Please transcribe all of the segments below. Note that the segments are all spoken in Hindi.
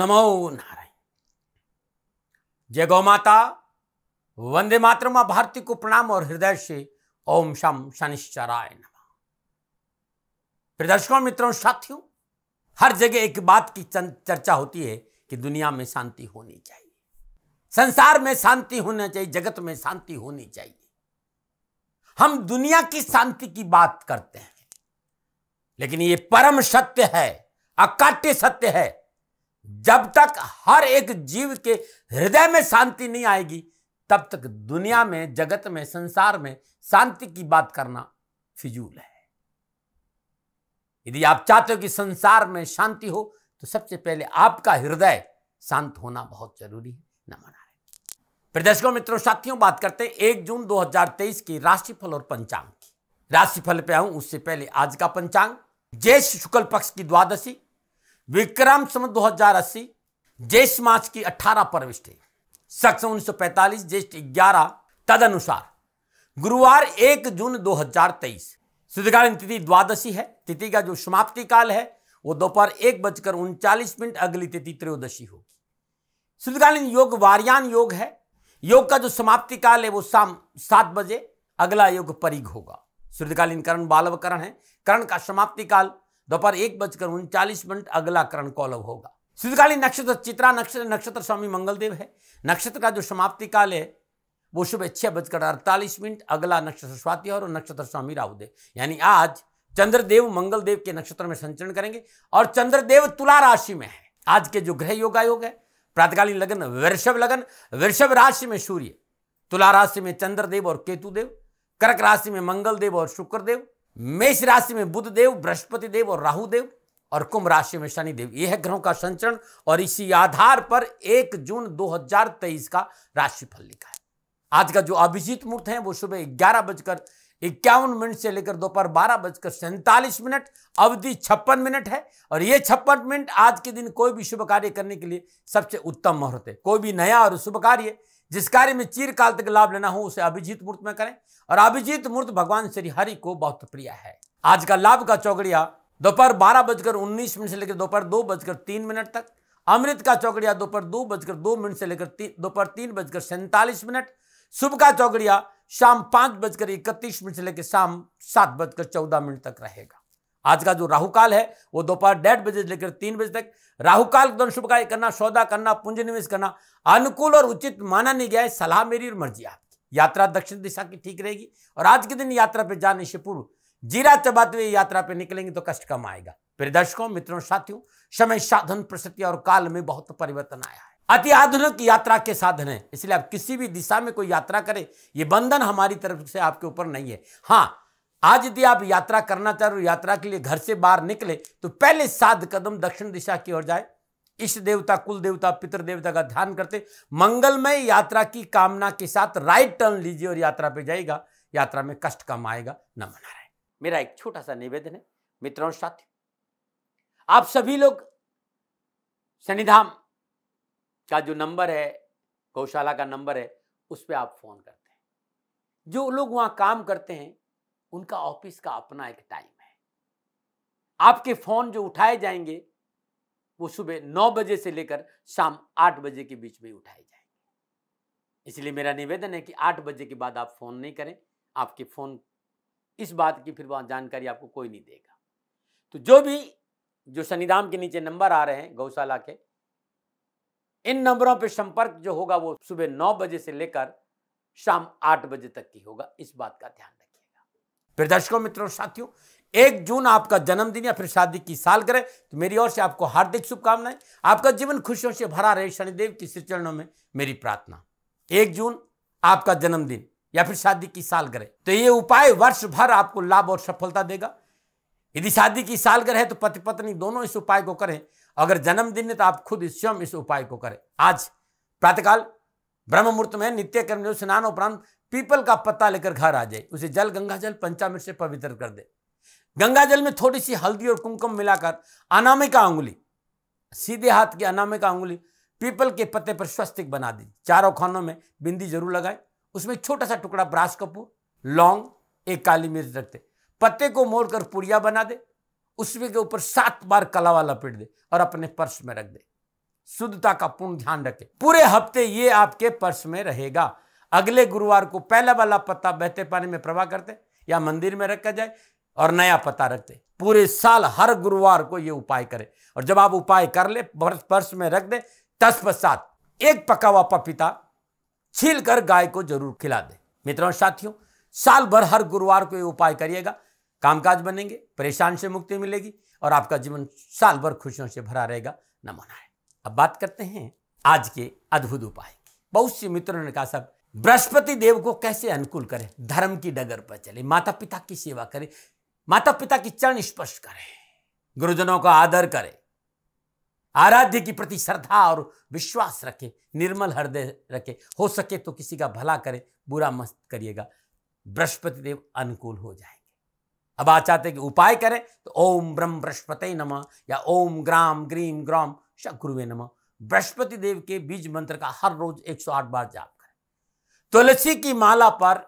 नमो नारायण जय गौ माता वंदे मातृ मां भारती को प्रणाम और हृदय से ओम शम शनिश्चराय नम प्रदर्शकों मित्रों साथियों हर जगह एक बात की चर्चा होती है कि दुनिया में शांति होनी चाहिए संसार में शांति होना चाहिए जगत में शांति होनी चाहिए हम दुनिया की शांति की बात करते हैं लेकिन ये परम सत्य है अकाट्य सत्य है जब तक हर एक जीव के हृदय में शांति नहीं आएगी तब तक दुनिया में जगत में संसार में शांति की बात करना फिजूल है यदि आप चाहते हो कि संसार में शांति हो तो सबसे पहले आपका हृदय शांत होना बहुत जरूरी है न मना प्रदर्शकों मित्रों साथियों बात करते हैं एक जून 2023 की राशिफल और पंचांग की राशिफल पे आऊं उससे पहले आज का पंचांग ज्येष्ठ शुक्ल पक्ष की द्वादशी विक्रम सम दो हजार अस्सी ज्येष्ठ मास की अठारह प्रविष्टि सौ पैंतालीस ज्येष्ठ ग्यारह तद अनुसार गुरुवार एक जून दो तेईस सूर्यकालीन तिथि द्वादशी है तिथि का जो समाप्ति काल है वो दोपहर एक बजकर उनचालीस मिनट अगली तिथि त्रयोदशी होगी सूर्यकालीन योग वार्यान योग है योग का जो समाप्ति काल है वो शाम सात बजे अगला योग परिघ होगा सूर्यकालीन करण बालवकरण है करण का समाप्ति काल दोपहर एक बजकर उनचालीस मिनट अगला करण कौलव होगा शीतकालीन नक्षत्र चित्रा नक्षत्र नक्षत्र स्वामी मंगलदेव है नक्षत्र का जो समाप्ति काल है वो सुबह छह बजकर अड़तालीस मिनट अगला नक्षत्र स्वाति और नक्षत्र स्वामी राहुदेव यानी आज चंद्रदेव मंगलदेव के नक्षत्र में संचरण करेंगे और चंद्रदेव तुला राशि में है आज के जो ग्रह योग है प्रातकालीन लगन वृषभ लगन वृषभ राशि में सूर्य तुला राशि में चंद्रदेव और केतुदेव कर्क राशि में मंगलदेव और शुक्रदेव मेष राशि में बुध देव बृहस्पति देव और राहु देव और कुंभ राशि में शनि देव यह है ग्रहों का संचरण और इसी आधार पर 1 जून 2023 का राशिफल लिखा है आज का जो अभिजीत मुहूर्त है वो सुबह ग्यारह बजकर इक्यावन मिनट से लेकर दोपहर बारह बजकर सैंतालीस मिनट अवधि छप्पन मिनट है और ये छप्पन मिनट आज के दिन कोई भी शुभ कार्य करने के लिए सबसे उत्तम मुहूर्त है कोई भी नया और शुभ कार्य जिस कार्य में चीरकाल तक लाभ लेना हो उसे अभिजीत मूर्त में करें और अभिजीत मूर्त भगवान श्री हरि को बहुत प्रिय है आज का लाभ का चौकड़िया दोपहर बारह बजकर उन्नीस मिनट से लेकर दोपहर दो बजकर तीन मिनट तक अमृत का चौकड़िया दोपहर दो बजकर दो मिनट से लेकर दोपहर तीन बजकर सैंतालीस मिनट शुभ का चौकड़िया शाम पांच बजकर इकतीस मिनट से लेकर शाम सात बजकर चौदह मिनट तक रहेगा आज का जो राहु काल है वो दोपहर डेढ़ बजे से लेकर तीन बजे तक राहु काल के दौरान शुभ कार्य करना सौदा करना पूंजी निवेश करना अनुकूल और उचित माना नहीं गया है सलाह मेरी और मर्जी आपकी यात्रा दक्षिण दिशा की ठीक रहेगी और आज के दिन यात्रा पर जाने से पूर्व जीरा चबाते हुए यात्रा पर निकलेंगे तो कष्ट कम आएगा प्रिय दर्शकों मित्रों साथियों समय साधन प्रसिद्धि और काल में बहुत परिवर्तन आया है अति आधुनिक यात्रा के साधन है इसलिए आप किसी भी दिशा में कोई यात्रा करें ये बंधन हमारी तरफ से आपके ऊपर नहीं है हाँ आज यदि आप यात्रा करना चाह रहे हो यात्रा के लिए घर से बाहर निकले तो पहले सात कदम दक्षिण दिशा की ओर जाए इष्ट देवता कुल देवता पितर देवता का ध्यान करते मंगलमय यात्रा की कामना के साथ राइट टर्न लीजिए और यात्रा पे जाएगा यात्रा में कष्ट कम आएगा न मना रहे मेरा एक छोटा सा निवेदन है मित्रों साथी आप सभी लोग शनिधाम का जो नंबर है गौशाला का नंबर है उस पर आप फोन करते हैं जो लोग वहां काम करते हैं उनका ऑफिस का अपना एक टाइम है आपके फोन जो उठाए जाएंगे वो सुबह नौ बजे से लेकर शाम आठ बजे के बीच में उठाए जाएंगे इसलिए मेरा निवेदन है कि आठ बजे के बाद आप फोन नहीं करें आपके फोन इस बात की फिर वहाँ जानकारी आपको कोई नहीं देगा तो जो भी जो शनिधाम के नीचे नंबर आ रहे हैं गौशाला के इन नंबरों पर संपर्क जो होगा वो सुबह नौ बजे से लेकर शाम आठ बजे तक की होगा इस बात का ध्यान रखें फिर दर्शकों मित्रों साथियों एक जून आपका जन्मदिन या फिर शादी की साल करें तो मेरी ओर से आपको हार्दिक शुभकामनाएं आपका जीवन खुशियों से भरा रहे शनिदेव श्री चरणों में मेरी प्रार्थना एक जून आपका जन्मदिन या फिर शादी की साल करें तो ये उपाय वर्ष भर आपको लाभ और सफलता देगा यदि शादी की सालगिरह है तो पति पत्नी दोनों इस उपाय को करें अगर जन्मदिन है तो आप खुद स्वयं इस उपाय को करें आज प्रातःकाल ब्रह्म मुहूर्त में नित्य कर्म स्नान उपरांत पीपल का पत्ता लेकर घर आ जाए उसे जल गंगा जल पंचामृत से पवित्र कर दे गंगा जल में थोड़ी सी हल्दी और कुमकुम मिलाकर अनामिका उंगुली सीधे हाथ की अनामिका उंगुली पीपल के पत्ते पर स्वस्तिक बना दी चारों खानों में बिंदी जरूर लगाए उसमें छोटा सा टुकड़ा ब्रास कपूर लौंग एक काली मिर्च रखते पत्ते को मोड़कर पुड़िया बना दे उसमें के ऊपर सात बार कलावा लपेट दे और अपने पर्स में रख दे शुद्धता का पूर्ण ध्यान रखें पूरे हफ्ते ये आपके पर्स में रहेगा अगले गुरुवार को पहला वाला पत्ता बहते पानी में प्रवाह करते या मंदिर में रखा जाए और नया पता रखते पूरे साल हर गुरुवार को ये उपाय करें और जब आप उपाय कर ले पर्स में रख दे तत्पश्चात एक पका हुआ पपीता छील कर गाय को जरूर खिला दे मित्रों साथियों साल भर हर गुरुवार को ये उपाय करिएगा कामकाज बनेंगे परेशान से मुक्ति मिलेगी और आपका जीवन साल भर खुशियों से भरा रहेगा नमो नारायण अब बात करते हैं आज के अद्भुत उपाय की बहुत से मित्रों ने कहा सब बृहस्पति देव को कैसे अनुकूल करें धर्म की डगर पर चले माता पिता की सेवा करें माता पिता की चरण स्पर्श करें गुरुजनों का आदर करें आराध्य की प्रति श्रद्धा और विश्वास रखें निर्मल हृदय रखें हो सके तो किसी का भला करें बुरा मस्त करिएगा बृहस्पति देव अनुकूल हो जाए अब आप चाहते हैं कि उपाय करें तो ओम ब्रह्म बृहस्पति नम या ओम ग्राम ग्रीम ग्राम शक्रुवे नम बृहस्पति देव के बीज मंत्र का हर रोज 108 बार जाप करें तुलसी की माला पर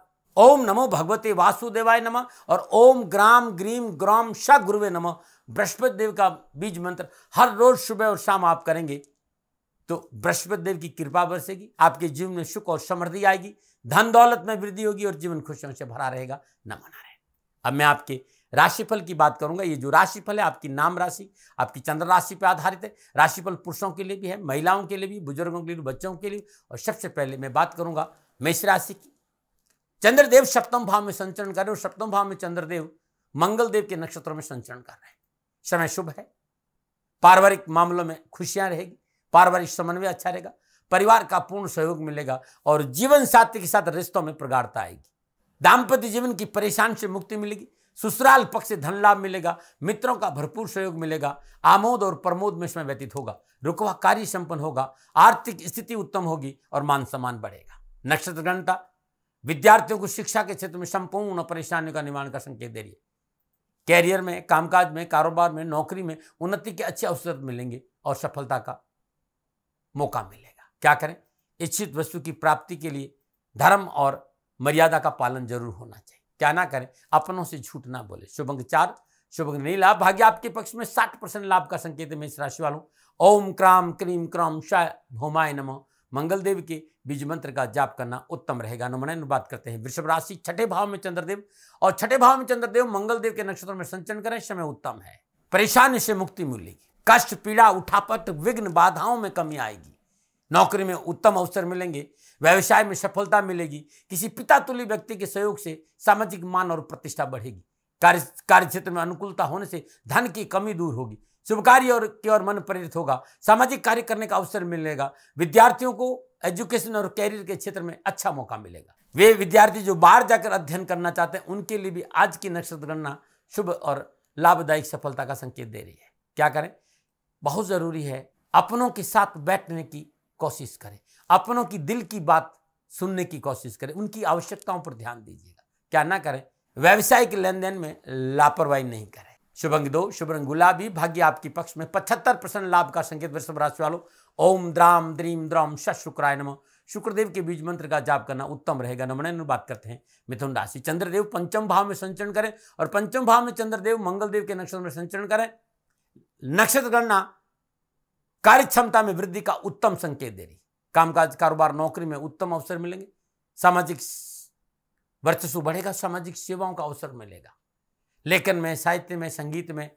ओम नमो भगवते वासुदेवाय नम और ओम ग्राम ग्रीम ग्राम श गुरुवे नम बृहस्पति देव का बीज मंत्र हर रोज सुबह और शाम आप करेंगे तो बृहस्पति देव की कृपा बरसेगी आपके जीवन में सुख और समृद्धि आएगी धन दौलत में वृद्धि होगी और जीवन खुशियों से भरा रहेगा नमन रहेगा अब मैं आपके राशिफल की बात करूंगा ये जो राशिफल है आपकी नाम राशि आपकी चंद्र राशि पर आधारित है राशिफल पुरुषों के लिए भी है महिलाओं के लिए भी बुजुर्गों के लिए बच्चों के लिए और सबसे पहले मैं बात करूंगा मेष राशि की चंद्रदेव सप्तम भाव में संचरण कर रहे हैं और सप्तम भाव में चंद्रदेव मंगलदेव के नक्षत्रों में संचरण कर रहे हैं समय शुभ है पारिवारिक मामलों में खुशियां रहेगी पारिवारिक समन्वय अच्छा रहेगा परिवार का पूर्ण सहयोग मिलेगा और जीवन साथी के साथ रिश्तों में प्रगाढ़ता आएगी दाम्पत्य जीवन की परेशान से मुक्ति मिलेगी ससुराल पक्ष से धन लाभ मिलेगा मित्रों का भरपूर सहयोग मिलेगा आमोद और प्रमोद में समय व्यतीत होगा रुकवा कार्य संपन्न होगा आर्थिक स्थिति उत्तम होगी और मान सम्मान बढ़ेगा नक्षत्र घंटा विद्यार्थियों को शिक्षा के क्षेत्र में संपूर्ण परेशानियों का निवारण का संकेत दे रही है कैरियर में कामकाज में कारोबार में नौकरी में उन्नति के अच्छे अवसर मिलेंगे और सफलता का मौका मिलेगा क्या करें इच्छित वस्तु की प्राप्ति के लिए धर्म और मर्यादा का पालन जरूर होना चाहिए क्या ना करें अपनों से झूठ ना बोले शुभंग चार अंक नहीं लाभ भाग्य आपके पक्ष में साठ परसेंट लाभ का संकेत है मैं इस राशि वालों ओम क्राम क्रीम क्राम शाय भोमाय नम मंगल देव के बीज मंत्र का जाप करना उत्तम रहेगा नमन बात करते हैं वृषभ राशि छठे भाव में चंद्रदेव और छठे भाव में चंद्रदेव मंगल देव के नक्षत्र में संचरण करें समय उत्तम है परेशानी से मुक्ति मिलेगी कष्ट पीड़ा उठापट विघ्न बाधाओं में कमी आएगी नौकरी में उत्तम अवसर मिलेंगे व्यवसाय में सफलता मिलेगी किसी पिता तुल्य व्यक्ति के सहयोग से सामाजिक मान और प्रतिष्ठा बढ़ेगी कार्य कार्य क्षेत्र में अनुकूलता होने से धन की कमी दूर होगी शुभ कार्य और की ओर मन प्रेरित होगा सामाजिक कार्य करने का अवसर मिलेगा विद्यार्थियों को एजुकेशन और कैरियर के क्षेत्र में अच्छा मौका मिलेगा वे विद्यार्थी जो बाहर जाकर अध्ययन करना चाहते हैं उनके लिए भी आज की नक्षत्र गणना शुभ और लाभदायक सफलता का संकेत दे रही है क्या करें बहुत ज़रूरी है अपनों के साथ बैठने की कोशिश करें अपनों की दिल की बात सुनने की कोशिश करें उनकी आवश्यकताओं पर ध्यान दीजिएगा क्या ना करें व्यवसायिक लेन देन में लापरवाही नहीं करें शुभ अंग दो शुभ रंग गुलाबी भाग्य आपके पक्ष में पचहत्तर परसेंट लाभ का संकेत वृषभ राशि वालों ओम द्राम द्रीम द्राम श शुक्राय नम शुक्रदेव के बीज मंत्र का जाप करना उत्तम रहेगा नमन बात करते हैं मिथुन राशि चंद्रदेव पंचम भाव में संचरण करें और पंचम भाव में चंद्रदेव मंगलदेव के नक्षत्र में संचरण करें नक्षत्र गणना कार्य क्षमता में वृद्धि का उत्तम संकेत दे रही कामकाज कारोबार नौकरी में उत्तम अवसर मिलेंगे सामाजिक वर्चस्व बढ़ेगा सामाजिक सेवाओं का अवसर मिलेगा लेखन में साहित्य में संगीत में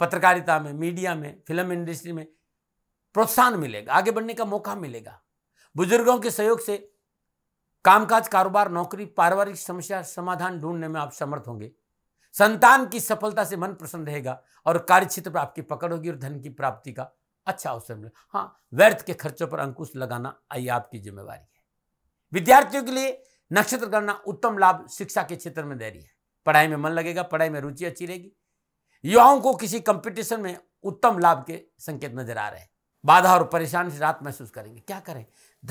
पत्रकारिता में मीडिया में फिल्म इंडस्ट्री में प्रोत्साहन मिलेगा आगे बढ़ने का मौका मिलेगा बुजुर्गों के सहयोग से कामकाज कारोबार नौकरी पारिवारिक समस्या समाधान ढूंढने में आप समर्थ होंगे संतान की सफलता से मन प्रसन्न रहेगा और कार्यक्षेत्र पर आपकी पकड़ होगी और धन की प्राप्ति का अच्छा अवसर मिले हाँ व्यर्थ के खर्चों पर अंकुश लगाना आई आपकी जिम्मेवारी है विद्यार्थियों के लिए नक्षत्र गणना उत्तम लाभ शिक्षा के क्षेत्र में दे रही है पढ़ाई में मन लगेगा पढ़ाई में रुचि अच्छी रहेगी युवाओं को किसी कंपटीशन में उत्तम लाभ के संकेत नजर आ रहे हैं बाधा और परेशान से रात महसूस करेंगे क्या करें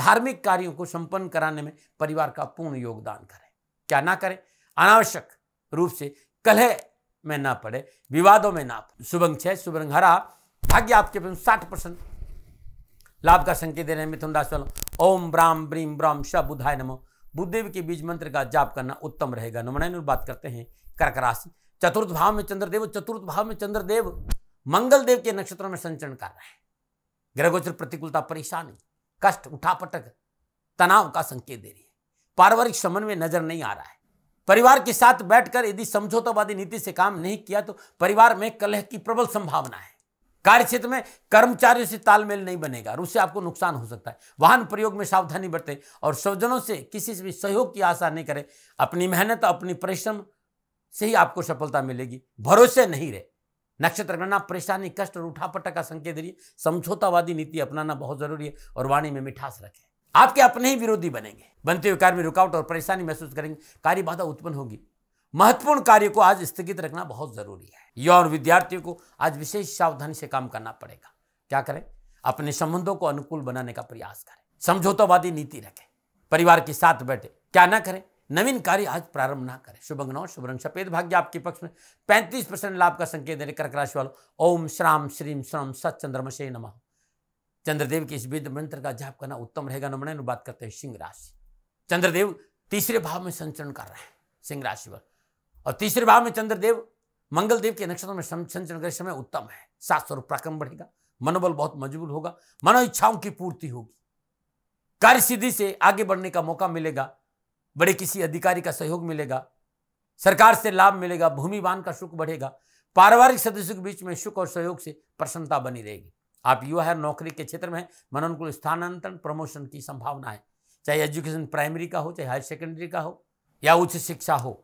धार्मिक कार्यों को संपन्न कराने में परिवार का पूर्ण योगदान करें क्या ना करें अनावश्यक रूप से कलह में ना पड़े विवादों में ना पड़े शुभंग छह शुभंग हरा भाग्य आपके साठ परसेंट लाभ का संकेत दे रहे हैं मिथुन राशि वालों ओम ब्राम ब्रीम ब्राम श बुधाय नमो बुद्धदेव के बीज मंत्र का जाप करना उत्तम रहेगा नमनायन बात करते हैं कर्क राशि चतुर्थ भाव में चंद्रदेव चतुर्थ भाव में चंद्रदेव मंगल देव के नक्षत्रों में संचरण कर रहे हैं ग्रहगोचर प्रतिकूलता परेशानी कष्ट उठापटक तनाव का संकेत दे रही है पारिवारिक समन्वय नजर नहीं आ रहा है परिवार के साथ बैठकर यदि समझौतावादी नीति से काम नहीं किया तो परिवार में कलह की प्रबल संभावना है कार्य क्षेत्र में कर्मचारियों से तालमेल नहीं बनेगा और उससे आपको नुकसान हो सकता है वाहन प्रयोग में सावधानी बरते और स्वजनों से किसी से भी सहयोग की आशा नहीं करें अपनी मेहनत अपनी परिश्रम से ही आपको सफलता मिलेगी भरोसे नहीं रहे नक्षत्र गणना परेशानी कष्ट और उठापटक का संकेत दिए समझौतावादी नीति अपनाना बहुत जरूरी है और वाणी में मिठास रखें आपके अपने ही विरोधी बनेंगे बनते हुए कार्य में रुकावट और परेशानी महसूस करेंगे कार्य बाधा उत्पन्न होगी महत्वपूर्ण कार्य को आज स्थगित रखना बहुत जरूरी है यौन विद्यार्थियों को आज विशेष सावधानी से काम करना पड़ेगा क्या करें अपने संबंधों को अनुकूल बनाने का प्रयास करें समझौतावादी नीति रखें परिवार के साथ बैठे क्या ना करें नवीन कार्य आज प्रारंभ ना करें शुभ शुभ रंग सफेद भाग्य आपके पक्ष में पैंतीस परसेंट लाभ का संकेत देने कर्क राशि वालों ओम श्राम श्रीम श्रम सत चंद्रमशे नम चंद्रदेव के इस वेद मंत्र का जाप करना उत्तम रहेगा नमन बात करते हैं सिंह राशि चंद्रदेव तीसरे भाव में संचरण कर रहे हैं सिंह राशि पर और तीसरे भाव में चंद्रदेव मंगलदेव के नक्षत्र में संचरण समय उत्तम है सात स्वरूप पराक्रम बढ़ेगा मनोबल बहुत मजबूत होगा मनो इच्छाओं की पूर्ति होगी कार्य सिद्धि से आगे बढ़ने का मौका मिलेगा बड़े किसी अधिकारी का सहयोग मिलेगा सरकार से लाभ मिलेगा भूमिवान का सुख बढ़ेगा पारिवारिक सदस्यों के बीच में सुख और सहयोग से प्रसन्नता बनी रहेगी आप युवा है नौकरी के क्षेत्र में मनोनुकूल स्थानांतरण प्रमोशन की संभावना है चाहे एजुकेशन प्राइमरी का हो चाहे हायर सेकेंडरी का हो या उच्च शिक्षा हो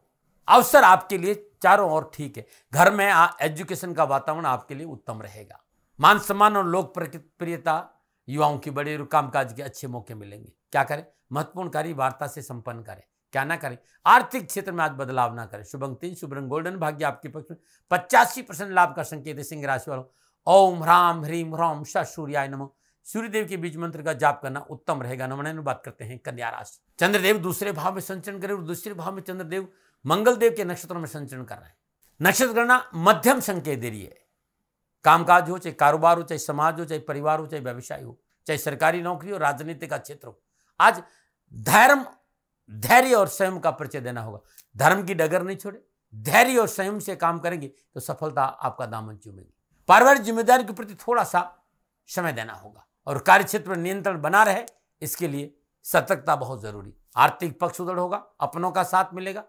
अवसर आपके लिए चारों ओर ठीक है घर में आ, एजुकेशन का वातावरण आपके लिए उत्तम रहेगा मान सम्मान और लोक प्रियता युवाओं की बड़े कामकाज के अच्छे मौके मिलेंगे क्या करें महत्वपूर्ण कार्य वार्ता से संपन्न करें क्या ना करें आर्थिक क्षेत्र में आज बदलाव ना करें शुभंग तीन शुभ रंग गोल्डन भाग्य आपके पक्ष में पचासी परसेंट लाभ का संकेत है सिंह राशि वालों ओम ह्राम ह्रीम ह्रौम श सूर्याय नमो सूर्यदेव के बीज मंत्र का जाप करना उत्तम रहेगा नमन बात करते हैं कन्या राशि चंद्रदेव दूसरे भाव में संचरण करें और दूसरे भाव में चंद्रदेव मंगलदेव के नक्षत्र में संचरण कर रहे हैं नक्षत्र गणना मध्यम संकेत दे रही है कामकाज हो चाहे कारोबार हो चाहे समाज हो चाहे परिवार हो चाहे व्यवसाय हो चाहे सरकारी नौकरी हो राजनीति का क्षेत्र हो आज धर्म धैर्य और स्वयं का परिचय देना होगा धर्म की डगर नहीं छोड़े धैर्य और स्वयं से काम करेंगे तो सफलता आपका दामन चूमेगी पारिवारिक जिम्मेदारी के प्रति थोड़ा सा समय देना होगा और कार्य क्षेत्र में नियंत्रण बना रहे इसके लिए सतर्कता बहुत जरूरी आर्थिक पक्ष उदड़ होगा अपनों का साथ मिलेगा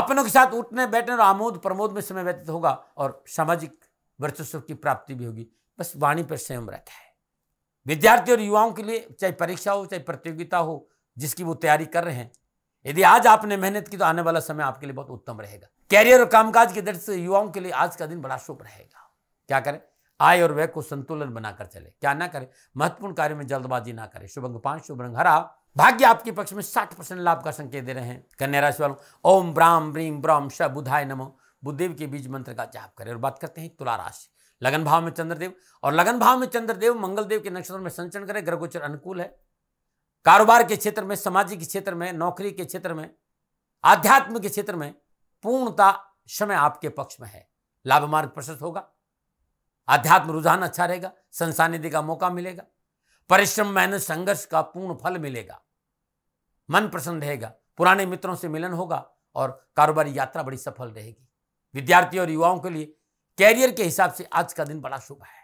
अपनों के साथ उठने बैठने और आमोद प्रमोद में समय व्यतीत होगा और सामाजिक वर्चस्व की प्राप्ति भी होगी बस वाणी पर संयम रहता है विद्यार्थी और युवाओं के लिए चाहे परीक्षा हो चाहे प्रतियोगिता हो जिसकी वो तैयारी कर रहे हैं यदि आज आपने मेहनत की तो आने वाला समय आपके लिए बहुत उत्तम रहेगा कैरियर और कामकाज की दृष्टि से युवाओं के लिए आज का दिन बड़ा शुभ रहेगा क्या करें आय और व्यय को संतुलन बनाकर चले क्या ना करें महत्वपूर्ण कार्य में जल्दबाजी ना करें शुभ अंग पांच शुभ रंग हरा भाग्य आपके पक्ष में 60 परसेंट लाभ का संकेत दे रहे हैं कन्या राशि वालों ओम ब्राम ब्रीम ब्राम श बुधाय नमो बुद्धदेव के बीज मंत्र का जाप करें और बात करते हैं तुला राशि लगन भाव में चंद्रदेव और लगन भाव में चंद्रदेव मंगलदेव के नक्षत्र में संचरण करें ग्रहगोचर अनुकूल है कारोबार के क्षेत्र में सामाजिक क्षेत्र में नौकरी के क्षेत्र में आध्यात्म के क्षेत्र में पूर्णता समय आपके पक्ष में है लाभ मार्ग प्रशस्त होगा आध्यात्म रुझान अच्छा रहेगा संसार निधि का मौका मिलेगा परिश्रम मेहनत संघर्ष का पूर्ण फल मिलेगा मन प्रसन्न रहेगा पुराने मित्रों से मिलन होगा और कारोबारी यात्रा बड़ी सफल रहेगी विद्यार्थी और युवाओं के लिए कैरियर के हिसाब से आज का दिन बड़ा शुभ है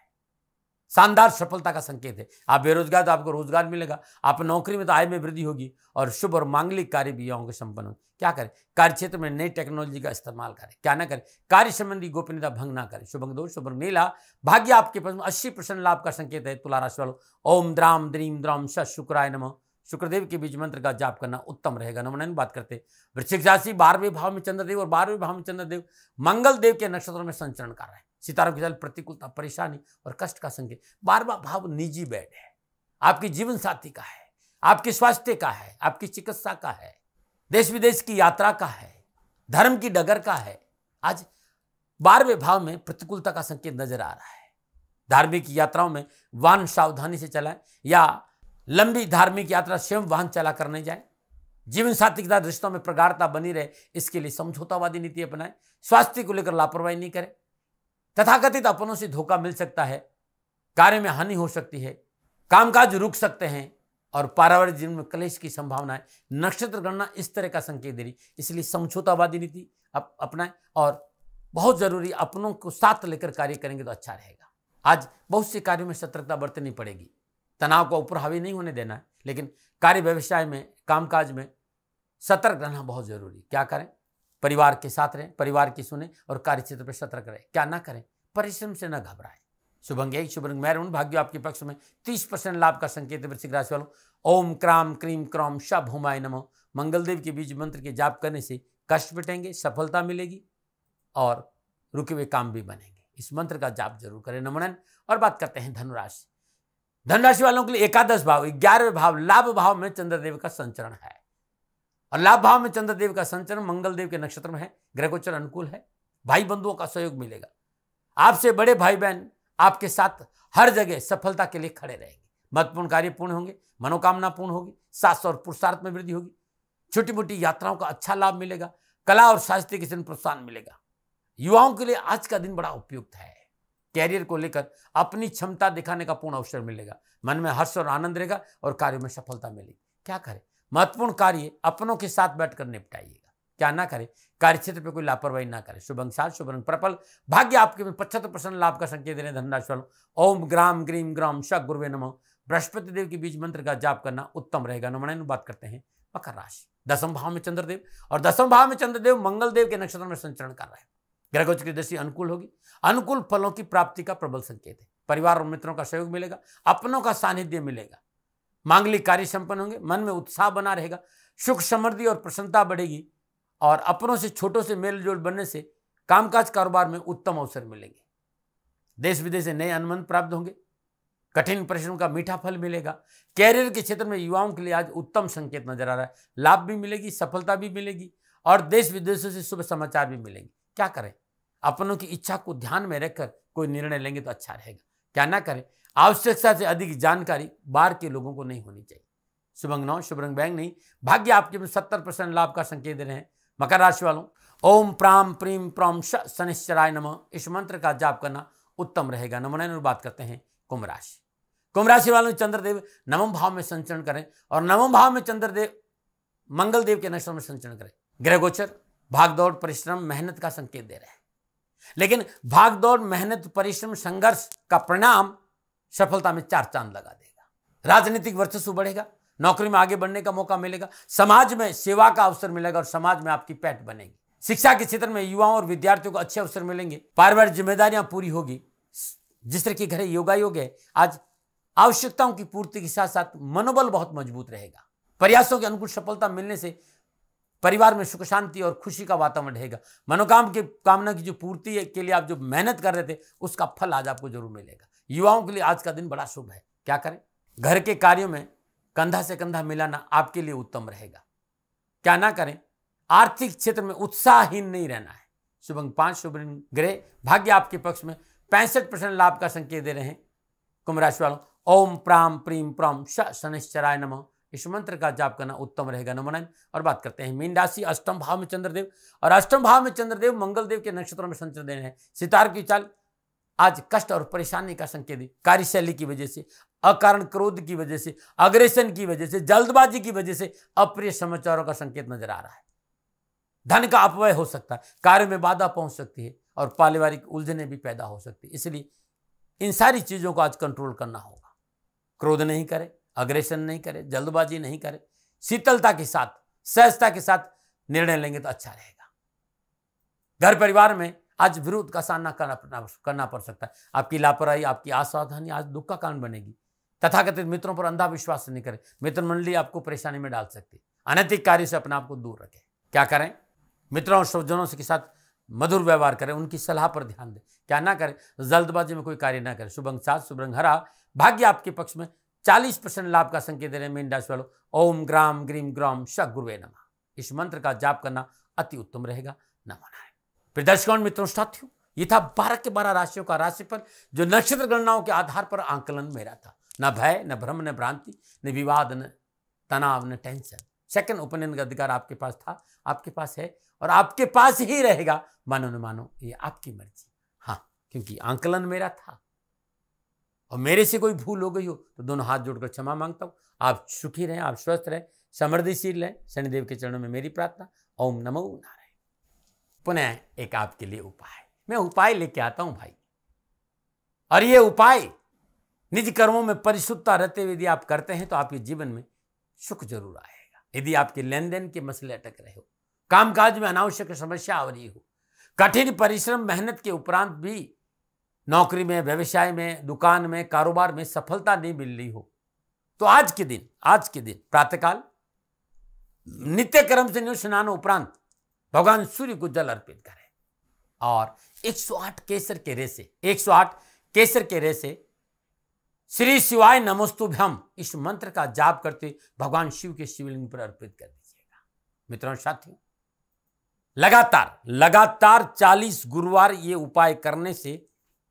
शानदार सफलता का संकेत है आप बेरोजगार तो आपको रोजगार मिलेगा आप नौकरी में तो आय में वृद्धि होगी और शुभ और मांगलिक कार्य भी युवाओं के संपन्न होंगे क्या करें कार्य क्षेत्र में नई टेक्नोलॉजी का इस्तेमाल करें क्या ना करें कार्य संबंधी गोपनीयता भंग ना करें शुभंग दो शुभ नीला भाग्य आपके पास में अस्सी परसेंट लाभ का संकेत है तुला राशि वालों ओम द्राम द्रीम द्राम श शुक्राय नमः शुक्रदेव के बीज मंत्र का जाप करना उत्तम रहेगा नंबर नाइन बात करते वृश्चिक राशि बारहवें भाव में चंद्रदेव और बारहवें भाव में चंद्रदेव मंगल देव के नक्षत्रों में संचरण कर रहे हैं सितारों के जल प्रतिकूलता परेशानी और कष्ट का संकेत बारवा भाव निजी बेड है आपकी जीवन साथी का है आपके स्वास्थ्य का है आपकी चिकित्सा का है देश विदेश की यात्रा का है धर्म की डगर का है आज बारहवें भाव में प्रतिकूलता का संकेत नजर आ रहा है धार्मिक यात्राओं में वाहन सावधानी से चलाएं या लंबी धार्मिक यात्रा स्वयं वाहन चला कर नहीं जाए जीवन साथी के साथ रिश्तों में प्रगाढ़ता बनी रहे इसके लिए समझौतावादी नीति अपनाएं स्वास्थ्य को लेकर लापरवाही नहीं करें तथाकथित अपनों से धोखा मिल सकता है कार्य में हानि हो सकती है कामकाज रुक सकते हैं और पारिवारिक जीवन में क्लेश की संभावना है नक्षत्र गणना इस तरह का संकेत दे रही इसलिए समझौतावादी नीति अप, अपनाएं और बहुत जरूरी अपनों को साथ लेकर कार्य करेंगे तो अच्छा रहेगा आज बहुत से कार्यों में सतर्कता बरतनी पड़ेगी तनाव को ऊपर हावी नहीं होने देना है लेकिन कार्य व्यवसाय में कामकाज में सतर्क रहना बहुत जरूरी क्या करें परिवार के साथ रहें परिवार की सुने और कार्य क्षेत्र पर सतर्क रहें क्या ना करें परिश्रम से न घबराएं शुभंग एक शुभंग मैरून भाग्य आपके पक्ष में तीस परसेंट लाभ का संकेत वृश्चिक राशि वालों ओम क्राम क्रीम क्रॉम शब हुमाय नमो मंगलदेव के बीज मंत्र के जाप करने से कष्ट मिटेंगे सफलता मिलेगी और रुके हुए काम भी बनेंगे इस मंत्र का जाप जरूर करें नमनन और बात करते हैं धनुराशि धनराशि वालों के लिए एकादश भाव ग्यारहवें भाव लाभ भाव में चंद्रदेव का संचरण है और लाभ भाव में चंद्रदेव का संचरण मंगलदेव के नक्षत्र में है ग्रहगोचर अनुकूल है भाई बंधुओं का सहयोग मिलेगा आपसे बड़े भाई बहन आपके साथ हर जगह सफलता के लिए खड़े रहेंगे महत्वपूर्ण कार्य पूर्ण होंगे मनोकामना पूर्ण होगी सास और पुरुषार्थ में वृद्धि होगी छोटी मोटी यात्राओं का अच्छा लाभ मिलेगा कला और साहित्य के दिन प्रोत्साहन मिलेगा युवाओं के लिए आज का दिन बड़ा उपयुक्त है कैरियर को लेकर अपनी क्षमता दिखाने का पूर्ण अवसर मिलेगा मन में हर्ष और आनंद रहेगा और कार्य में सफलता मिलेगी क्या करें महत्वपूर्ण कार्य अपनों के साथ बैठकर निपटाइएगा क्या ना करें कार्यक्षेत्र पर कोई लापरवाही ना करें शुभ अंगसार शुभ रंग प्रपल भाग्य आपके में पचहत्तर परसेंट लाभ का संकेत दे रहे धनराशि वालों ओम ग्राम ग्रीम ग्राम शक गुरुवे नमो बृहस्पति देव के बीज मंत्र का जाप करना उत्तम रहेगा नमणायन बात करते हैं मकर राशि दसम भाव में चंद्रदेव और दसम भाव में चंद्रदेव मंगलदेव के नक्षत्र में संचरण कर रहे हैं ग्रह गोच की दृष्टि अनुकूल होगी अनुकूल फलों की प्राप्ति का प्रबल संकेत है परिवार और मित्रों का सहयोग मिलेगा अपनों का सानिध्य मिलेगा मांगलिक कार्य संपन्न होंगे मन में उत्साह बना रहेगा सुख समृद्धि और प्रसन्नता बढ़ेगी और अपनों से छोटों से मेल जोल बनने से कामकाज कारोबार में उत्तम अवसर मिलेंगे देश विदेश से नए अनुबंध प्राप्त होंगे कठिन परिश्रम का मीठा फल मिलेगा कैरियर के क्षेत्र में युवाओं के लिए आज उत्तम संकेत नजर आ रहा है लाभ भी मिलेगी सफलता भी मिलेगी और देश विदेशों से शुभ समाचार भी मिलेंगे क्या करें अपनों की इच्छा को ध्यान में रखकर कोई निर्णय लेंगे तो अच्छा रहेगा क्या ना करें आवश्यकता से अधिक जानकारी बाहर के लोगों को नहीं होनी चाहिए शुभंग नौ शुभ रंग बैंक नहीं भाग्य आपके में सत्तर परसेंट लाभ का संकेत दे रहे हैं मकर राशि वालों ओम प्राम प्रीम प्रोम शनिश्चराय नम इस मंत्र का जाप करना उत्तम रहेगा नमन बात करते हैं कुंभ राशि कुंभ राशि वालों चंद्रदेव नवम भाव में संचरण करें और नवम भाव में चंद्रदेव मंगलदेव के नक्षत्र में संचरण करें ग्रह गोचर भागदौड़ परिश्रम मेहनत का संकेत दे रहे हैं लेकिन भागदौड़ मेहनत परिश्रम संघर्ष का परिणाम सफलता में चार चांद लगा देगा राजनीतिक वर्चस्व बढ़ेगा नौकरी में आगे बढ़ने का मौका मिलेगा समाज में सेवा का अवसर मिलेगा और समाज में आपकी पैठ बनेगी शिक्षा के क्षेत्र में युवाओं और विद्यार्थियों को अच्छे अवसर मिलेंगे पारिवारिक जिम्मेदारियां पूरी होगी जिस तरह की घरे योगा योग है आज आवश्यकताओं की पूर्ति के साथ साथ मनोबल बहुत मजबूत रहेगा प्रयासों के अनुकूल सफलता मिलने से परिवार में सुख शांति और खुशी का वातावरण रहेगा मनोकाम की कामना की जो पूर्ति के लिए आप जो मेहनत कर रहे थे उसका फल आज आपको जरूर मिलेगा युवाओं के लिए आज का दिन बड़ा शुभ है क्या करें घर के कार्यों में कंधा से कंधा मिलाना आपके लिए उत्तम रहेगा क्या ना करें आर्थिक क्षेत्र में उत्साहहीन नहीं रहना है शुभ अंक पांच शुभ ग्रह भाग्य आपके पक्ष में पैंसठ परसेंट लाभ का संकेत दे रहे हैं कुंभ राशि वालों ओम प्राम प्रीम प्रम शनिश्चराय नमः इस मंत्र का जाप करना उत्तम रहेगा नमन और बात करते हैं मीन राशि अष्टम भाव में चंद्रदेव और अष्टम भाव में चंद्रदेव मंगलदेव के नक्षत्रों में संचरण है सितार की चाल आज कष्ट और परेशानी का संकेत है कार्यशैली की वजह से अकारण क्रोध की वजह से अग्रेशन की वजह से जल्दबाजी की वजह से अप्रिय समाचारों का संकेत नजर आ रहा है धन का अपव्यय हो सकता है कार्य में बाधा पहुंच सकती है और पारिवारिक उलझने भी पैदा हो सकती है इसलिए इन सारी चीज़ों को आज कंट्रोल करना होगा क्रोध नहीं करें अग्रेशन नहीं करें जल्दबाजी नहीं करें शीतलता के साथ सहजता के साथ निर्णय लेंगे तो अच्छा रहेगा घर परिवार में आज विरोध का सामना करना करना पड़ सकता है आपकी लापरवाही आपकी असावधानी आज दुख का कारण बनेगी तथाकथित मित्रों पर अंधा विश्वास नहीं करें मित्र मंडली आपको परेशानी में डाल सकती है अनैतिक कार्य से अपने आप को दूर रखें क्या करें मित्रों और स्वजनों के साथ मधुर व्यवहार करें उनकी सलाह पर ध्यान दें क्या ना करें जल्दबाजी में कोई कार्य ना करें शुभंग सात शुभ रंग हरा भाग्य आपके पक्ष में चालीस परसेंट लाभ का संकेत दे रहे हैं मीन राशि वालों ओम ग्राम ग्रीम ग्राम श गुरुवे नम इस मंत्र का जाप करना अति उत्तम रहेगा नमो नारायण प्रिय दर्शकों मित्रों साथियों ये था बारह के बारह राशियों का राशिफल जो नक्षत्र गणनाओं के आधार पर आंकलन मेरा था न भय न भ्रम न भ्रांति न विवाद न तनाव न टेंशन सेकंड ओपिनियन का अधिकार आपके पास था आपके पास है और आपके पास ही रहेगा मानो न मानो ये आपकी मर्जी हाँ क्योंकि आंकलन मेरा था और मेरे से कोई भूल हो गई हो तो दोनों हाथ जोड़कर क्षमा मांगता हूँ आप सुखी रहें आप स्वस्थ रहें समृद्धिशील रहें शनिदेव के चरणों में मेरी प्रार्थना ओम नमो नारायण पुनः एक आपके लिए उपाय मैं उपाय लेके आता हूँ भाई और ये उपाय निज कर्मों में परिशुद्धता रहते हुए यदि आप करते हैं तो आपके जीवन में सुख जरूर आएगा यदि आपके लेन देन के मसले अटक रहे हो कामकाज में अनावश्यक समस्या आ रही हो कठिन परिश्रम मेहनत के उपरांत भी नौकरी में व्यवसाय में दुकान में कारोबार में सफलता नहीं मिल रही हो तो आज के दिन आज के दिन प्रातःकाल कर्म से न्यू स्नान उपरांत भगवान सूर्य को जल अर्पित करें और 108 केसर के रेसे 108 केसर के रेसे श्री शिवाय नमस्तुभ्यम इस मंत्र का जाप करते भगवान शिव के शिवलिंग पर अर्पित कर दीजिएगा मित्रों साथियों लगातार लगातार 40 गुरुवार ये उपाय करने से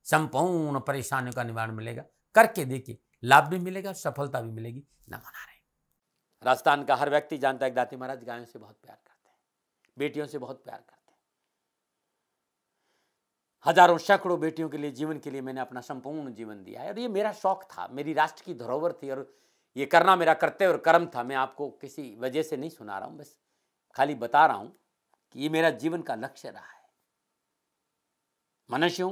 संपूर्ण परेशानियों का निवारण मिलेगा करके देखिए लाभ भी मिलेगा सफलता भी मिलेगी न मना रहे राजस्थान का हर व्यक्ति जानता है दाती महाराज गायों से बहुत प्यार करते हैं बेटियों से बहुत प्यार करते हैं हजारों सैकड़ों बेटियों के लिए जीवन के लिए मैंने अपना संपूर्ण जीवन दिया है और ये मेरा शौक था मेरी राष्ट्र की धरोहर थी और ये करना मेरा कर्तव्य और कर्म था मैं आपको किसी वजह से नहीं सुना रहा हूँ बस खाली बता रहा हूँ कि ये मेरा जीवन का लक्ष्य रहा है मनुष्यों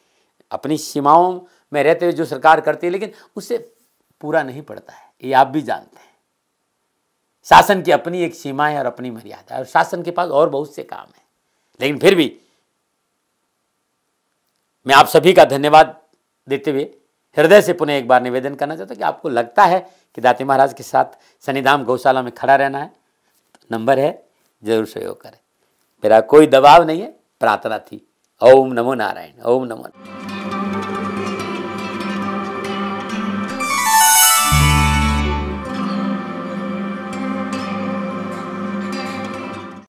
अपनी सीमाओं में रहते हुए जो सरकार करती है लेकिन उससे पूरा नहीं पड़ता है ये आप भी जानते हैं शासन की अपनी एक सीमा है और अपनी मर्यादा है और शासन के पास और बहुत से काम है लेकिन फिर भी मैं आप सभी का धन्यवाद देते हुए हृदय से पुनः एक बार निवेदन करना चाहता हूँ कि आपको लगता है कि दाती महाराज के साथ सनिधाम गौशाला में खड़ा रहना है नंबर है जरूर सहयोग करें मेरा कोई दबाव नहीं है प्रार्थना थी ओम नमो नारायण ओम नमो नारायण